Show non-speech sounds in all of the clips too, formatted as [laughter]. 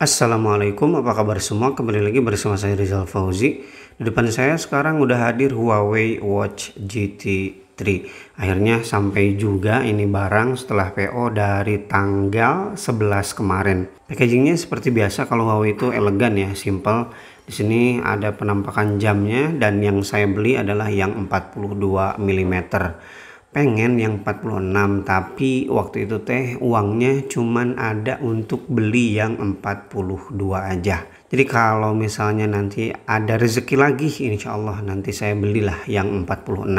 Assalamualaikum, apa kabar semua? Kembali lagi bersama saya Rizal Fauzi. Di depan saya sekarang udah hadir Huawei Watch GT3. Akhirnya sampai juga ini barang setelah PO dari tanggal 11 kemarin. Packagingnya seperti biasa kalau Huawei itu elegan ya, simple. Di sini ada penampakan jamnya dan yang saya beli adalah yang 42 mm pengen yang 46 tapi waktu itu teh uangnya cuman ada untuk beli yang 42 aja jadi kalau misalnya nanti ada rezeki lagi insya Allah nanti saya belilah yang 46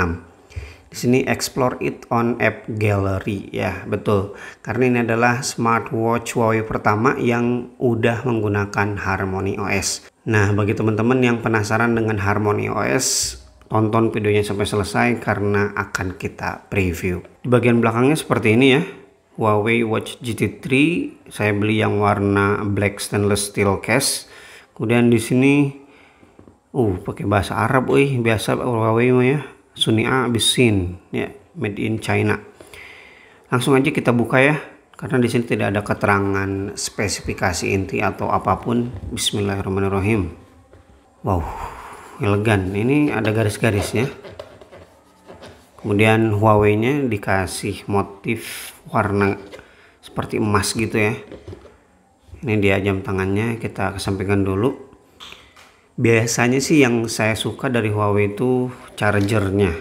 di sini explore it on app gallery ya betul karena ini adalah smartwatch Huawei pertama yang udah menggunakan Harmony OS nah bagi teman-teman yang penasaran dengan Harmony OS tonton videonya sampai selesai karena akan kita preview. Di bagian belakangnya seperti ini ya. Huawei Watch GT3 saya beli yang warna black stainless steel case. Kemudian di sini uh pakai bahasa Arab euy, biasa Huawei mah ya. Sunia Bisin ya, made in China. Langsung aja kita buka ya karena di sini tidak ada keterangan spesifikasi inti atau apapun. Bismillahirrahmanirrahim. Wow, elegan ini ada garis-garisnya kemudian Huawei nya dikasih motif warna seperti emas gitu ya ini dia jam tangannya kita kesampingkan dulu biasanya sih yang saya suka dari Huawei itu chargernya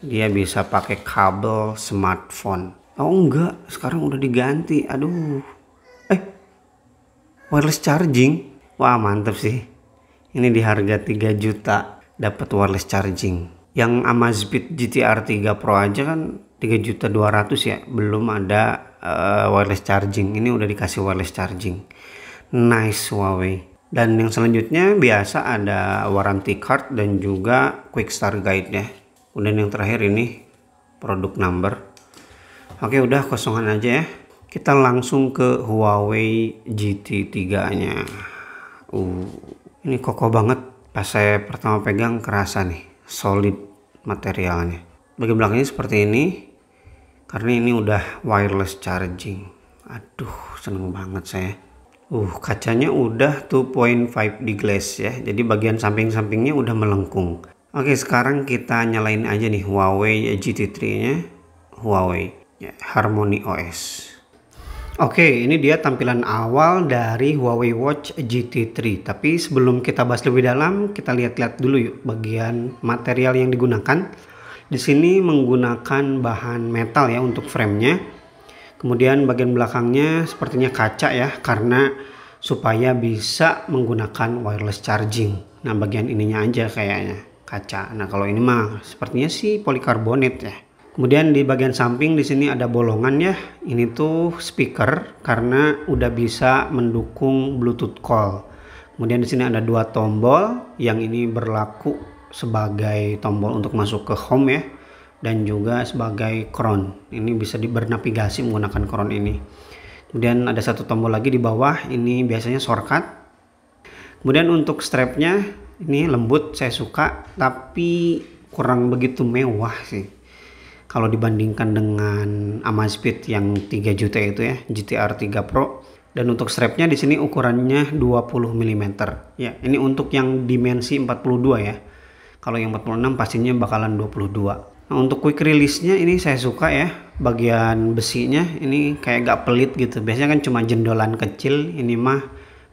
dia bisa pakai kabel smartphone oh enggak sekarang udah diganti aduh eh wireless charging wah mantep sih ini di harga 3 juta dapat wireless charging. Yang Amazfit GTR 3 Pro aja kan 3 juta 200 ya, belum ada uh, wireless charging. Ini udah dikasih wireless charging. Nice Huawei. Dan yang selanjutnya biasa ada warranty card dan juga quick start guide ya. Kemudian yang terakhir ini produk number. Oke udah kosongan aja ya. Kita langsung ke Huawei GT3 nya. Uh, ini kokoh banget. Pas saya pertama pegang kerasa nih, solid materialnya. Bagian belakangnya seperti ini. Karena ini udah wireless charging. Aduh, seneng banget saya. Uh, kacanya udah 2.5 di glass ya. Jadi bagian samping-sampingnya udah melengkung. Oke, sekarang kita nyalain aja nih Huawei GT3-nya. Huawei ya, Harmony OS. Oke, ini dia tampilan awal dari Huawei Watch GT3. Tapi sebelum kita bahas lebih dalam, kita lihat-lihat dulu yuk bagian material yang digunakan. Di sini menggunakan bahan metal ya untuk framenya. Kemudian bagian belakangnya sepertinya kaca ya karena supaya bisa menggunakan wireless charging. Nah, bagian ininya aja kayaknya kaca. Nah, kalau ini mah sepertinya sih polikarbonat ya. Kemudian di bagian samping di sini ada bolongan ya. Ini tuh speaker karena udah bisa mendukung Bluetooth call. Kemudian di sini ada dua tombol yang ini berlaku sebagai tombol untuk masuk ke home ya dan juga sebagai crown. Ini bisa bernavigasi menggunakan crown ini. Kemudian ada satu tombol lagi di bawah, ini biasanya shortcut. Kemudian untuk strapnya ini lembut saya suka tapi kurang begitu mewah sih kalau dibandingkan dengan Amazfit yang 3 juta itu ya GTR 3 Pro dan untuk strapnya di sini ukurannya 20 mm ya ini untuk yang dimensi 42 ya kalau yang 46 pastinya bakalan 22 nah untuk quick release-nya ini saya suka ya bagian besinya ini kayak gak pelit gitu biasanya kan cuma jendolan kecil ini mah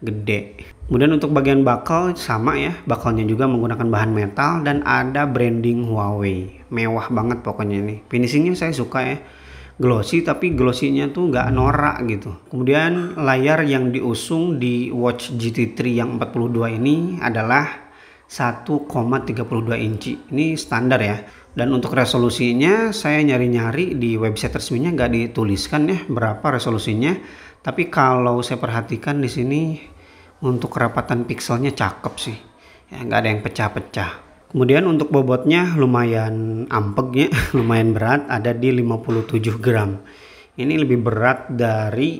gede. Kemudian untuk bagian bakal sama ya, bakalnya juga menggunakan bahan metal dan ada branding Huawei. Mewah banget pokoknya ini. Finishingnya saya suka ya. Glossy tapi glossinya tuh nggak norak gitu. Kemudian layar yang diusung di Watch GT3 yang 42 ini adalah 1,32 inci. Ini standar ya. Dan untuk resolusinya saya nyari-nyari di website resminya nggak dituliskan ya berapa resolusinya. Tapi kalau saya perhatikan di sini untuk kerapatan pikselnya cakep sih. Ya nggak ada yang pecah-pecah. Kemudian untuk bobotnya lumayan ampeg ya, [laughs] lumayan berat ada di 57 gram. Ini lebih berat dari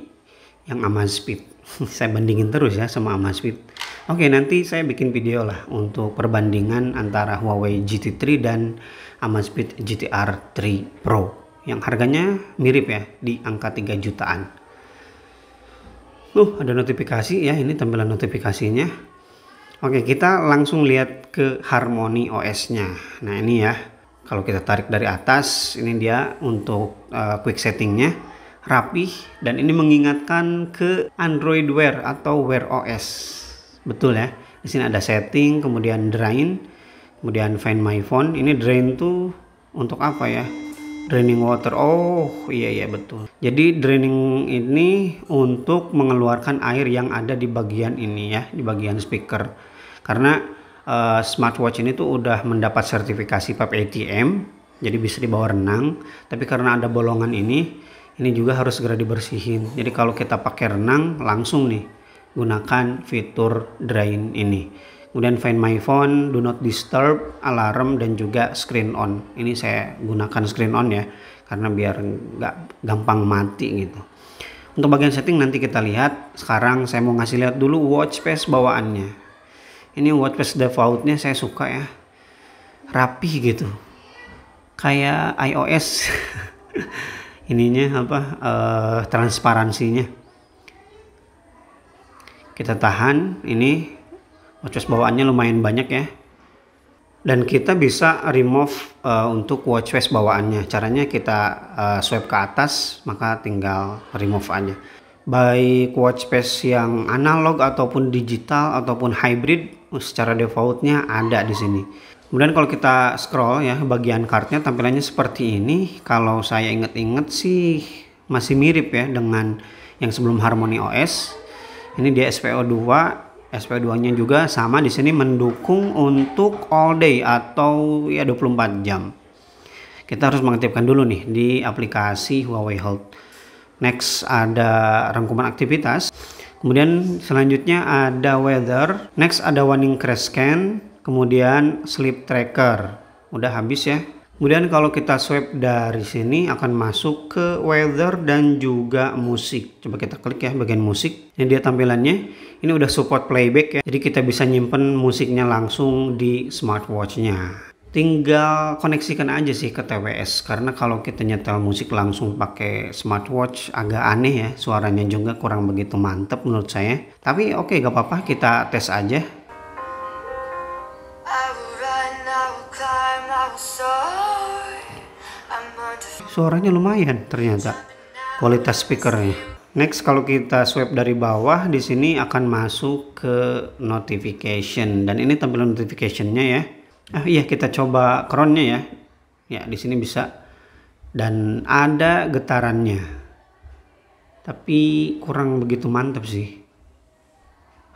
yang Amazfit. [laughs] saya bandingin terus ya sama Amazfit. Oke, nanti saya bikin video lah untuk perbandingan antara Huawei GT3 dan Amazfit GTR 3 Pro yang harganya mirip ya di angka 3 jutaan. Loh, ada notifikasi ya, ini tampilan notifikasinya. Oke, kita langsung lihat ke Harmony OS-nya. Nah, ini ya. Kalau kita tarik dari atas, ini dia untuk uh, quick settingnya rapih dan ini mengingatkan ke Android Wear atau Wear OS betul ya di sini ada setting kemudian drain kemudian find my phone ini drain tuh untuk apa ya draining water oh iya iya betul jadi draining ini untuk mengeluarkan air yang ada di bagian ini ya di bagian speaker karena uh, smartwatch ini tuh udah mendapat sertifikasi PAP ATM jadi bisa dibawa renang tapi karena ada bolongan ini ini juga harus segera dibersihin jadi kalau kita pakai renang langsung nih gunakan fitur drain ini. Kemudian find my phone, do not disturb, alarm dan juga screen on. Ini saya gunakan screen on ya karena biar nggak gampang mati gitu. Untuk bagian setting nanti kita lihat. Sekarang saya mau ngasih lihat dulu watch face bawaannya. Ini watch face defaultnya saya suka ya. Rapi gitu. Kayak iOS. [laughs] Ininya apa uh, transparansinya kita tahan ini watchface bawaannya lumayan banyak ya dan kita bisa remove uh, untuk watchface bawaannya caranya kita uh, swipe ke atas maka tinggal remove aja baik watchface yang analog ataupun digital ataupun hybrid secara defaultnya ada di sini kemudian kalau kita scroll ya bagian kartunya tampilannya seperti ini kalau saya inget-inget sih masih mirip ya dengan yang sebelum Harmony OS ini dia SPO2 SPO2-nya juga sama di sini mendukung untuk all day atau ya 24 jam. Kita harus mengaktifkan dulu nih di aplikasi Huawei Health. Next ada rangkuman aktivitas. Kemudian selanjutnya ada weather, next ada warning crash scan, kemudian sleep tracker. Udah habis ya. Kemudian kalau kita swipe dari sini akan masuk ke weather dan juga musik. Coba kita klik ya bagian musik. Ini dia tampilannya. Ini udah support playback ya. Jadi kita bisa nyimpen musiknya langsung di Smartwatchnya. tinggal koneksikan aja sih ke TWS karena kalau kita nyetel musik langsung pakai smartwatch agak aneh ya suaranya juga kurang begitu mantep menurut saya tapi oke okay, gak apa-apa kita tes aja suaranya lumayan ternyata kualitas speakernya next kalau kita swipe dari bawah di sini akan masuk ke notification dan ini tampilan notificationnya ya ah iya kita coba crownnya ya ya di sini bisa dan ada getarannya tapi kurang begitu mantap sih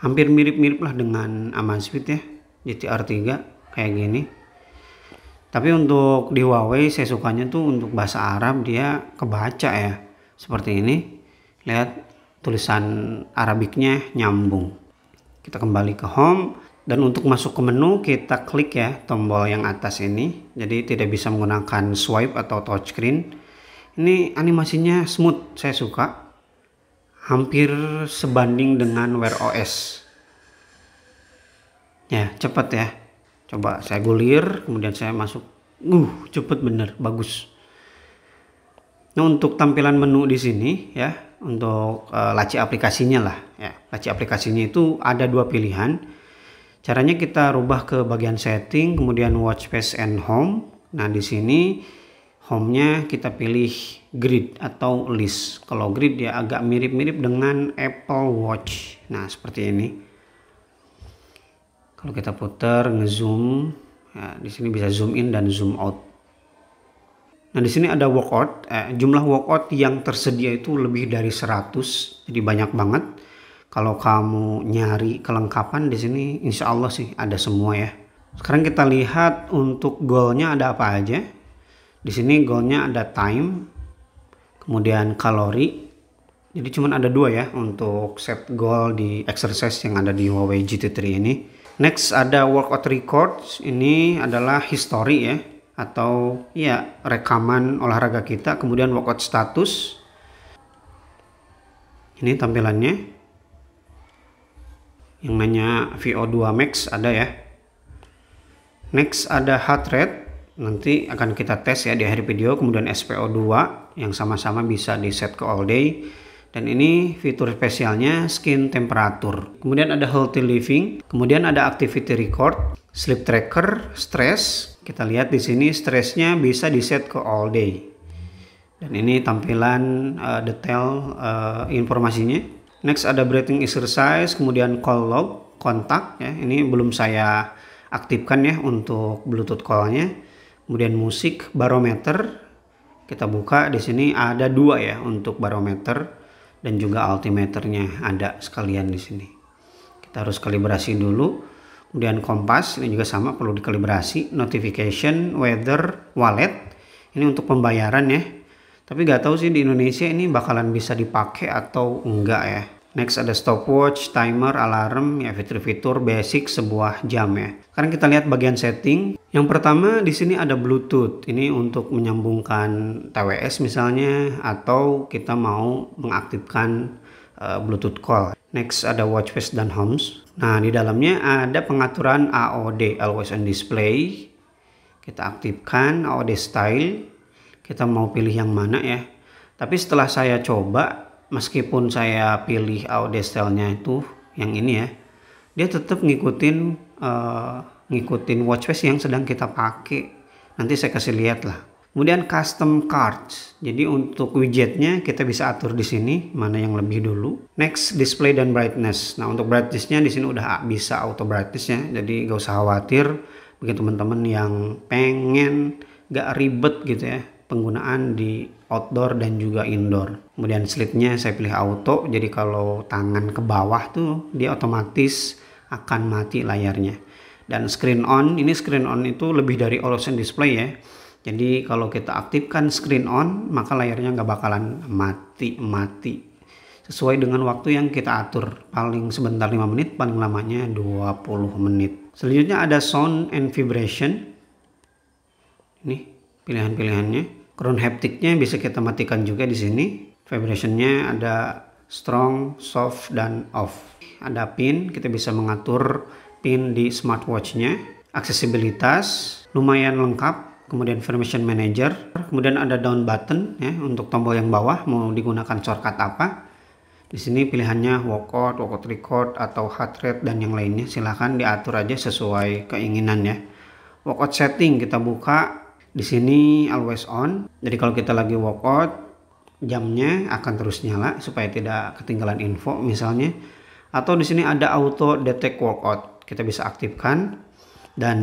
hampir mirip-mirip lah dengan Amazfit ya jtr 3 kayak gini tapi untuk di Huawei saya sukanya tuh untuk bahasa Arab dia kebaca ya. Seperti ini. Lihat tulisan Arabiknya nyambung. Kita kembali ke home dan untuk masuk ke menu kita klik ya tombol yang atas ini. Jadi tidak bisa menggunakan swipe atau touchscreen. Ini animasinya smooth, saya suka. Hampir sebanding dengan Wear OS. Ya, cepat ya coba saya gulir kemudian saya masuk uh cepet bener bagus nah untuk tampilan menu di sini ya untuk uh, laci aplikasinya lah ya laci aplikasinya itu ada dua pilihan caranya kita rubah ke bagian setting kemudian watch face and home nah di sini home-nya kita pilih grid atau list. Kalau grid dia ya agak mirip-mirip dengan Apple Watch. Nah, seperti ini. Lalu kita putar, ngezoom. Ya, di sini bisa zoom in dan zoom out. Nah, di sini ada workout. Eh, jumlah workout yang tersedia itu lebih dari 100, jadi banyak banget. Kalau kamu nyari kelengkapan di sini, insya Allah sih ada semua ya. Sekarang kita lihat untuk goalnya ada apa aja. Di sini goalnya ada time, kemudian kalori. Jadi cuma ada dua ya untuk set goal di exercise yang ada di Huawei GT3 ini. Next ada workout records. Ini adalah history ya atau ya rekaman olahraga kita. Kemudian workout status. Ini tampilannya. Yang nanya VO2 max ada ya. Next ada heart rate. Nanti akan kita tes ya di akhir video. Kemudian SPO2 yang sama-sama bisa di set ke all day dan ini fitur spesialnya skin temperatur. Kemudian ada healthy living, kemudian ada activity record, sleep tracker, stress. Kita lihat di sini stressnya bisa di set ke all day. Dan ini tampilan uh, detail uh, informasinya. Next ada breathing exercise, kemudian call log, kontak ya. Ini belum saya aktifkan ya untuk bluetooth callnya. Kemudian musik, barometer. Kita buka di sini ada dua ya untuk barometer dan juga altimeternya ada sekalian di sini. Kita harus kalibrasi dulu. Kemudian kompas ini juga sama perlu dikalibrasi, notification, weather, wallet. Ini untuk pembayaran ya. Tapi nggak tahu sih di Indonesia ini bakalan bisa dipakai atau enggak ya. Next ada stopwatch, timer, alarm, ya fitur-fitur basic sebuah jam ya. Sekarang kita lihat bagian setting. Yang pertama di sini ada Bluetooth. Ini untuk menyambungkan TWS misalnya atau kita mau mengaktifkan uh, Bluetooth call. Next ada watch face dan homes. Nah, di dalamnya ada pengaturan AOD, always on display. Kita aktifkan AOD style. Kita mau pilih yang mana ya. Tapi setelah saya coba meskipun saya pilih audio stylenya itu yang ini ya dia tetap ngikutin uh, ngikutin watchface yang sedang kita pakai nanti saya kasih lihat lah kemudian custom cards jadi untuk widgetnya kita bisa atur di sini mana yang lebih dulu next display dan brightness nah untuk brightnessnya di sini udah bisa auto brightness ya jadi gak usah khawatir bagi teman-teman yang pengen nggak ribet gitu ya penggunaan di outdoor dan juga indoor. Kemudian slipnya saya pilih auto, jadi kalau tangan ke bawah tuh dia otomatis akan mati layarnya. Dan screen on, ini screen on itu lebih dari olesen display ya. Jadi kalau kita aktifkan screen on, maka layarnya nggak bakalan mati-mati. Sesuai dengan waktu yang kita atur, paling sebentar 5 menit, paling lamanya 20 menit. Selanjutnya ada sound and vibration. Nih pilihan-pilihannya. Ground hapticnya bisa kita matikan juga di sini. Vibration-nya ada strong, soft, dan off. Ada pin, kita bisa mengatur pin di smartwatch-nya. Aksesibilitas lumayan lengkap. Kemudian information Manager. Kemudian ada down button ya untuk tombol yang bawah mau digunakan shortcut apa. Di sini pilihannya walkout, walkout record, atau heart rate dan yang lainnya silahkan diatur aja sesuai keinginan ya. Walkout setting kita buka di sini always on. Jadi kalau kita lagi workout, jamnya akan terus nyala supaya tidak ketinggalan info misalnya. Atau di sini ada auto detect workout. Kita bisa aktifkan dan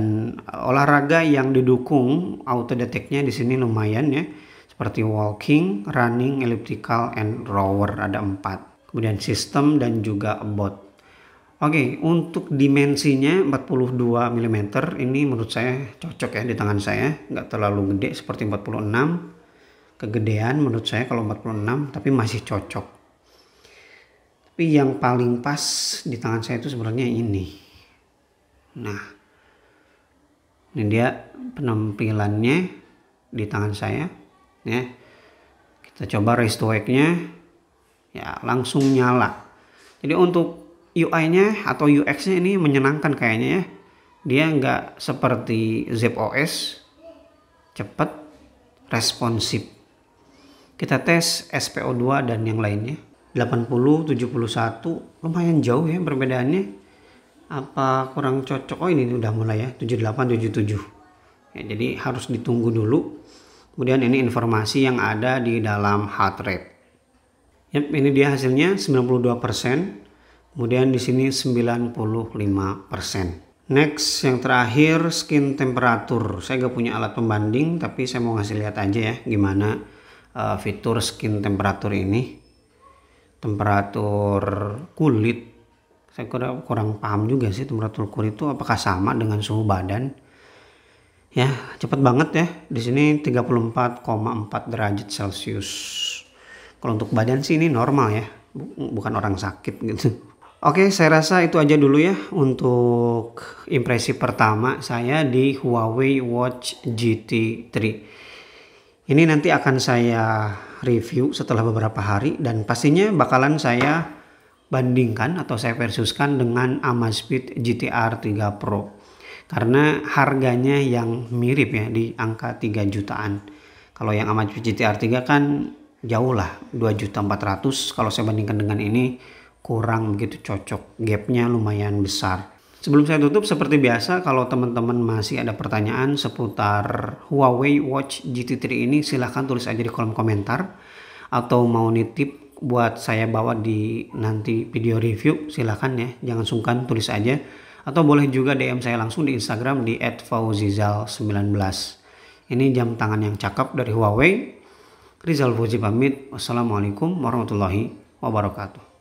olahraga yang didukung auto detectnya di sini lumayan ya seperti walking, running, elliptical, and rower ada empat kemudian sistem dan juga bot Oke, okay, untuk dimensinya 42 mm ini menurut saya cocok ya di tangan saya, nggak terlalu gede seperti 46. Kegedean menurut saya kalau 46 tapi masih cocok. Tapi yang paling pas di tangan saya itu sebenarnya ini. Nah, ini dia penampilannya di tangan saya ya. Kita coba restoreknya ya langsung nyala. Jadi untuk UI-nya atau UX-nya ini menyenangkan kayaknya ya. Dia nggak seperti Zip OS, cepat, responsif. Kita tes SPO2 dan yang lainnya. 80, 71, lumayan jauh ya perbedaannya. Apa kurang cocok? Oh ini udah mulai ya, 78, 77. Ya, jadi harus ditunggu dulu. Kemudian ini informasi yang ada di dalam heart rate. Yep, ini dia hasilnya 92 Kemudian di sini 95%. Next yang terakhir skin temperatur. Saya gak punya alat pembanding tapi saya mau ngasih lihat aja ya gimana uh, fitur skin temperatur ini. Temperatur kulit. Saya kurang, kurang paham juga sih temperatur kulit itu apakah sama dengan suhu badan. Ya, cepet banget ya. Di sini 34,4 derajat Celcius. Kalau untuk badan sih ini normal ya, bukan orang sakit gitu Oke, saya rasa itu aja dulu ya untuk impresi pertama saya di Huawei Watch GT3. Ini nanti akan saya review setelah beberapa hari dan pastinya bakalan saya bandingkan atau saya versuskan dengan Amazfit GTR 3 Pro. Karena harganya yang mirip ya di angka 3 jutaan. Kalau yang Amazfit GTR 3 kan jauh lah 2 juta 400 kalau saya bandingkan dengan ini kurang begitu cocok. Gapnya lumayan besar. Sebelum saya tutup, seperti biasa kalau teman-teman masih ada pertanyaan seputar Huawei Watch GT3 ini silahkan tulis aja di kolom komentar. Atau mau nitip buat saya bawa di nanti video review silahkan ya. Jangan sungkan tulis aja. Atau boleh juga DM saya langsung di Instagram di @fauzizal19. Ini jam tangan yang cakep dari Huawei. Rizal Fuji pamit. Wassalamualaikum warahmatullahi wabarakatuh.